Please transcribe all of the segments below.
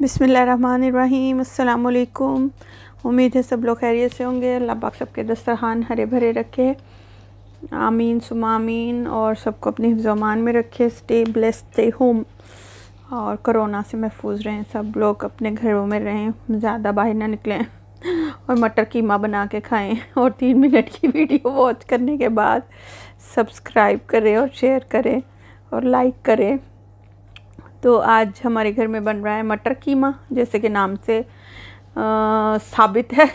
बिसमीम् अल्लाम उम्मीद है सब लोग खैरियत से होंगे अल्लाह पाक सबके दस्तरखान हरे भरे रखे आमीन सुमामीन और सबको अपने हिफ्जमान में रखे स्टे ब्लेस स्टे होम और करोना से महफूज रहें सब लोग अपने घरों में रहें ज़्यादा बाहर ना निकलें और मटर कीमा बना के खाएं और तीन मिनट की वीडियो वॉच करने के बाद सब्सक्राइब करें और शेयर करें और लाइक करें तो आज हमारे घर में बन रहा है मटर कीमा जैसे कि नाम से आ, साबित है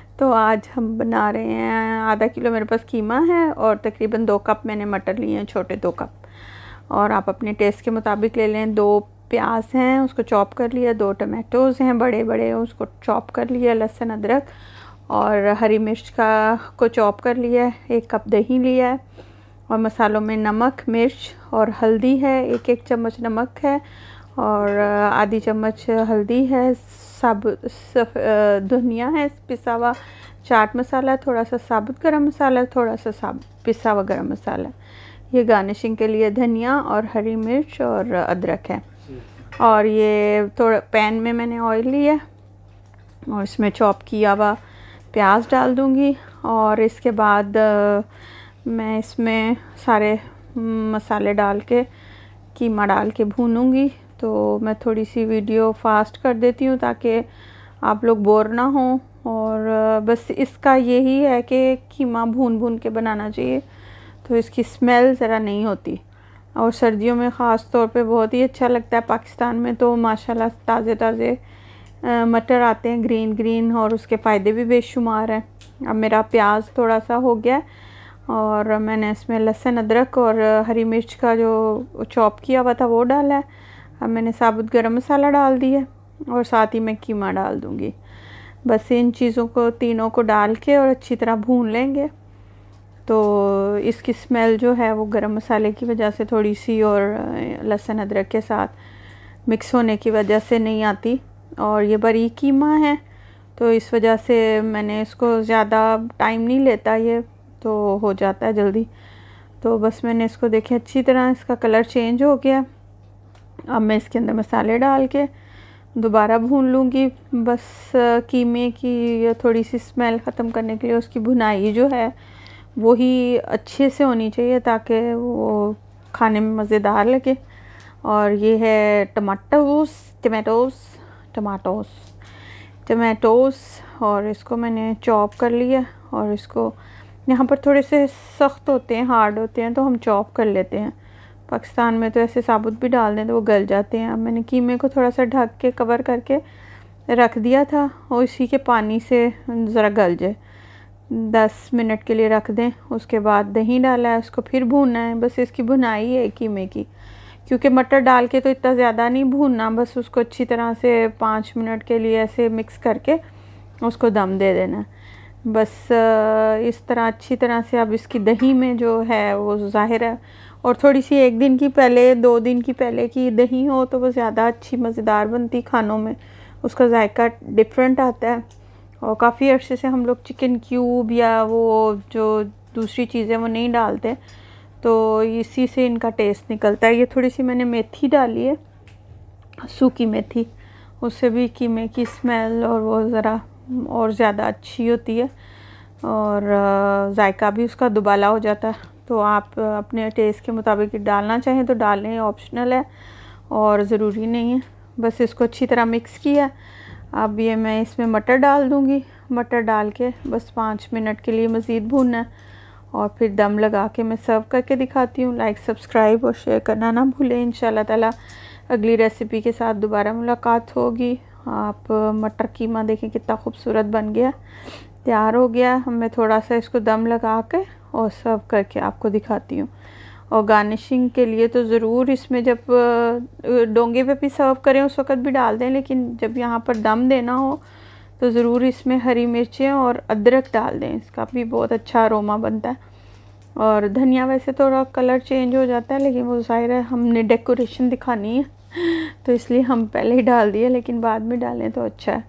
तो आज हम बना रहे हैं आधा किलो मेरे पास कीमा है और तकरीबन दो कप मैंने मटर लिए हैं छोटे दो कप और आप अपने टेस्ट के मुताबिक ले लें दो प्याज हैं उसको चॉप कर लिया दो टमाटोज़ हैं बड़े बड़े उसको चॉप कर लिया लहसुन अदरक और हरी मिर्च का को चॉप कर लिया एक कप दही लिया है और मसालों में नमक मिर्च और हल्दी है एक एक चम्मच नमक है और आधी चम्मच हल्दी है सब धनिया है पिसा हुआ चाट मसाला थोड़ा सा साबुत गरम मसाला थोड़ा सा साब पिसा हुआ गरम मसाला ये गार्निशिंग के लिए धनिया और हरी मिर्च और अदरक है और ये थोड़ा पैन में मैंने ऑयल लिया और इसमें चॉप किया हुआ प्याज डाल दूँगी और इसके बाद मैं इसमें सारे हम्म, मसाले डाल के कीमा डाल के भूनूंगी तो मैं थोड़ी सी वीडियो फास्ट कर देती हूँ ताकि आप लोग बोर ना हो और बस इसका यही है कि कीमा भून भून के बनाना चाहिए तो इसकी स्मेल ज़रा नहीं होती और सर्दियों में ख़ास तौर पे बहुत ही अच्छा लगता है पाकिस्तान में तो माशाल्लाह ताज़े ताज़े मटर आते हैं ग्रीन ग्रीन और उसके फ़ायदे भी बेशुमार हैं अब मेरा प्याज थोड़ा सा हो गया है और मैंने इसमें लहसुन अदरक और हरी मिर्च का जो चॉप किया हुआ था वो डाला है अब मैंने साबुत गरम मसाला डाल दिया और साथ ही मैं कीमा डाल दूँगी बस इन चीज़ों को तीनों को डाल के और अच्छी तरह भून लेंगे तो इसकी स्मेल जो है वो गरम मसाले की वजह से थोड़ी सी और लहसुन अदरक के साथ मिक्स होने की वजह से नहीं आती और ये बारीक कीमा है तो इस वजह से मैंने इसको ज़्यादा टाइम नहीं लेता ये तो हो जाता है जल्दी तो बस मैंने इसको देखे अच्छी तरह इसका कलर चेंज हो गया अब मैं इसके अंदर मसाले डाल के दोबारा भून लूँगी बस कीमे की थोड़ी सी स्मेल ख़त्म करने के लिए उसकी भुनाई जो है वही अच्छे से होनी चाहिए ताकि वो खाने में मज़ेदार लगे और ये है टमाटोस टमाटोस टमाटोस टमाटोस और इसको मैंने चॉप कर लिया और इसको यहाँ पर थोड़े से सख्त होते हैं हार्ड होते हैं तो हम चॉप कर लेते हैं पाकिस्तान में तो ऐसे साबुत भी डाल दें तो वो गल जाते हैं अब मैंने कीमे को थोड़ा सा ढक के कवर करके रख दिया था और इसी के पानी से ज़रा गल जाए दस मिनट के लिए रख दें उसके बाद दही डाला है उसको फिर भूनना है बस इसकी भुनाई है कीमे की क्योंकि मटर डाल के तो इतना ज़्यादा नहीं भूनना बस उसको अच्छी तरह से पाँच मिनट के लिए ऐसे मिक्स करके उसको दम दे देना बस इस तरह अच्छी तरह से अब इसकी दही में जो है वो ज़ाहिर है और थोड़ी सी एक दिन की पहले दो दिन की पहले की दही हो तो वो ज़्यादा अच्छी मज़ेदार बनती खानों में उसका जायका डिफरेंट आता है और काफ़ी अर्से से हम लोग चिकन क्यूब या वो जो दूसरी चीज़ें वो नहीं डालते तो इसी से इनका टेस्ट निकलता है ये थोड़ी सी मैंने मेथी डाली है सूखी मेथी उससे भी कीमे की स्मेल और वो ज़रा और ज़्यादा अच्छी होती है और जायका भी उसका दुबाला हो जाता है तो आप अपने टेस्ट के मुताबिक डालना चाहें तो डालें ऑप्शनल है और ज़रूरी नहीं है बस इसको अच्छी तरह मिक्स किया अब ये मैं इसमें मटर डाल दूँगी मटर डाल के बस पाँच मिनट के लिए मज़ीद भूनना है और फिर दम लगा के मैं सर्व करके दिखाती हूँ लाइक सब्सक्राइब और शेयर करना ना भूलें इन ताला अगली रेसिपी के साथ दोबारा मुलाकात होगी आप मटर कीमा देखें कितना खूबसूरत बन गया तैयार हो गया मैं थोड़ा सा इसको दम लगा के और सर्व करके आपको दिखाती हूँ और गार्निशिंग के लिए तो ज़रूर इसमें जब डोंगे पे भी सर्व करें उस वक्त भी डाल दें लेकिन जब यहाँ पर दम देना हो तो ज़रूर इसमें हरी मिर्चें और अदरक डाल दें इसका भी बहुत अच्छा अरोमा बनता है और धनिया वैसे थोड़ा कलर चेंज हो जाता है लेकिन वो ज़ाहिर है हमने डेकोरेशन दिखानी है तो इसलिए हम पहले ही डाल दिए लेकिन बाद में डालें तो अच्छा है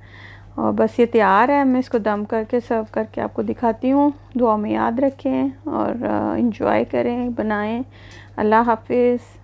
और बस ये तैयार है मैं इसको दम करके सर्व करके आपको दिखाती हूँ दुआ में याद रखें और इन्जॉय करें बनाएं अल्लाह हाफिज़